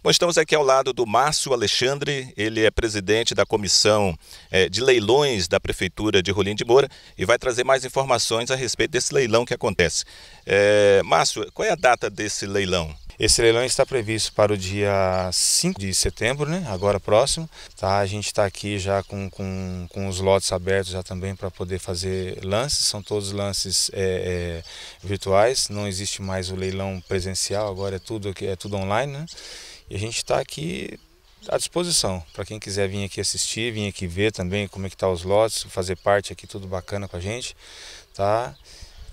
Bom, estamos aqui ao lado do Márcio Alexandre, ele é presidente da comissão é, de leilões da Prefeitura de Rolim de Moura e vai trazer mais informações a respeito desse leilão que acontece. É, Márcio, qual é a data desse leilão? Esse leilão está previsto para o dia 5 de setembro, né? agora próximo. Tá? A gente está aqui já com, com, com os lotes abertos já também para poder fazer lances. São todos lances é, virtuais, não existe mais o leilão presencial, agora é tudo, é tudo online. Né? E a gente está aqui à disposição para quem quiser vir aqui assistir, vir aqui ver também como é que tá os lotes, fazer parte aqui, tudo bacana com a gente, tá?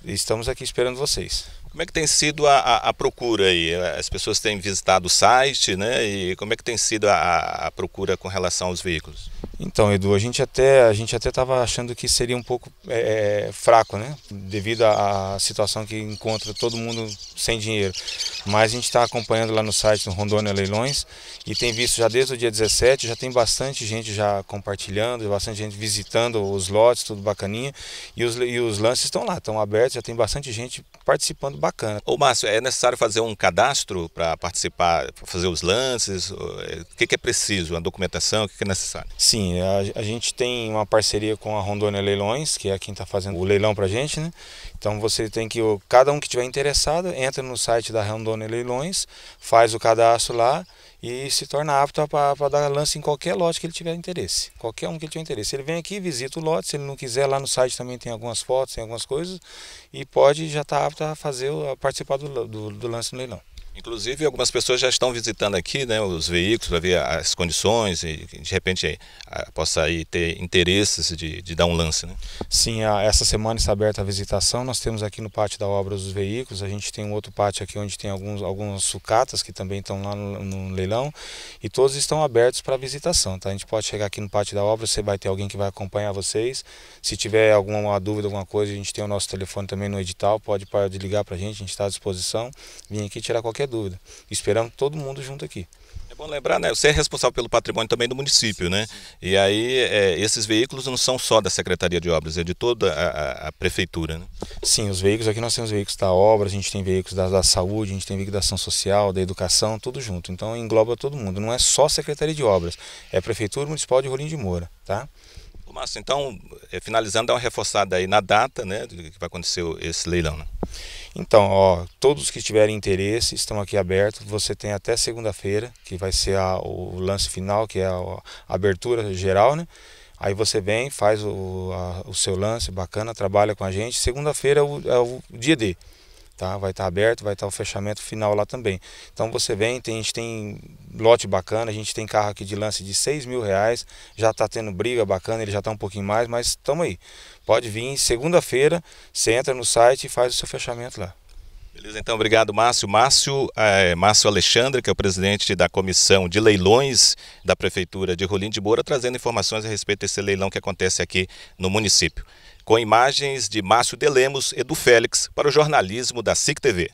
E estamos aqui esperando vocês. Como é que tem sido a, a, a, procura aí? As pessoas têm visitado o site, né? E como é que tem sido a, a procura com relação aos veículos? Então, Edu, a gente até a gente até estava achando que seria um pouco é, é fraco, né? Devido à situação que encontra todo mundo sem dinheiro. Mas a gente está acompanhando lá no site do Rondônia Leilões e tem visto já desde o dia 17, já tem bastante gente já compartilhando, bastante gente visitando os lotes, tudo bacaninha. E os, e os lances estão lá, estão abertos, já tem bastante gente participando bacana. Ô Márcio, é necessário fazer um cadastro para participar, para fazer os lances? É, o que, que é preciso? A documentação, o que, que é necessário? Sim, Assim, a, a, gente tem uma parceria com a Rondônia Leilões, que é quem está fazendo o leilão para a gente, né? Então você tem que, cada um que tiver interessado, entra no site da Rondônia Leilões, faz o cadastro lá e se torna apto para dar lance em qualquer lote que ele tiver interesse. Qualquer um que ele tiver interesse. Ele vem aqui, visita o lote, se ele não quiser, lá no site também tem algumas fotos, tem algumas coisas, e pode já estar tá apto a fazer, a participar do, do, do lance no leilão. Inclusive, algumas pessoas já estão visitando aqui né, os veículos para ver as condições e, de repente, possa aí ter interesses de, de dar um lance. Né? Sim, a, essa semana está aberta a visitação. Nós temos aqui no pátio da obra os veículos. A gente tem um outro pátio aqui onde tem alguns, algumas sucatas que também estão lá no, no leilão. E todos estão abertos para visitação. Tá? A gente pode chegar aqui no pátio da obra, você vai ter alguém que vai acompanhar vocês. Se tiver alguma dúvida, alguma coisa, a gente tem o nosso telefone também no edital. Pode, pode ligar para a gente, a gente está à disposição. Vim aqui tirar qualquer qualquer dúvida. Esperamos todo mundo junto aqui. É bom lembrar, né? Você é responsável pelo patrimônio também do município, né? sim, né? Sim. E aí, é, esses veículos não são só da Secretaria de Obras, é de toda a, a, a prefeitura, né? Sim, os veículos aqui nós temos veículos da obra, a gente tem veículos da, da, saúde, a gente tem veículos da ação social, da educação, tudo junto. Então engloba todo mundo. Não é só Secretaria de Obras, é Prefeitura Municipal de Rolim de Moura, tá? Márcio, então, é, finalizando, dá uma reforçada aí na data, né? Que vai acontecer esse leilão, né? Então, ó, todos que tiverem interesse estão aqui abertos. Você tem até segunda-feira, que vai ser a, o lance final, que é a, a, abertura geral, né? Aí você vem, faz o, a, o seu lance bacana, trabalha com a gente. Segunda-feira é, é o dia D tá? Vai estar tá aberto, vai estar tá o fechamento final lá também. Então você vem, tem, a gente tem lote bacana, a gente tem carro aqui de lance de 6 mil reais, já está tendo briga bacana, ele já está um pouquinho mais, mas estamos aí. Pode vir, segunda-feira, você entra no site e faz o seu fechamento lá. Beleza, então obrigado Márcio. Márcio, é, Márcio Alexandre, que é o presidente da comissão de leilões da Prefeitura de Rolim de Moura, trazendo informações a respeito desse leilão que acontece aqui no município com imagens de Márcio de Lemos e do Félix para o jornalismo da SIC TV.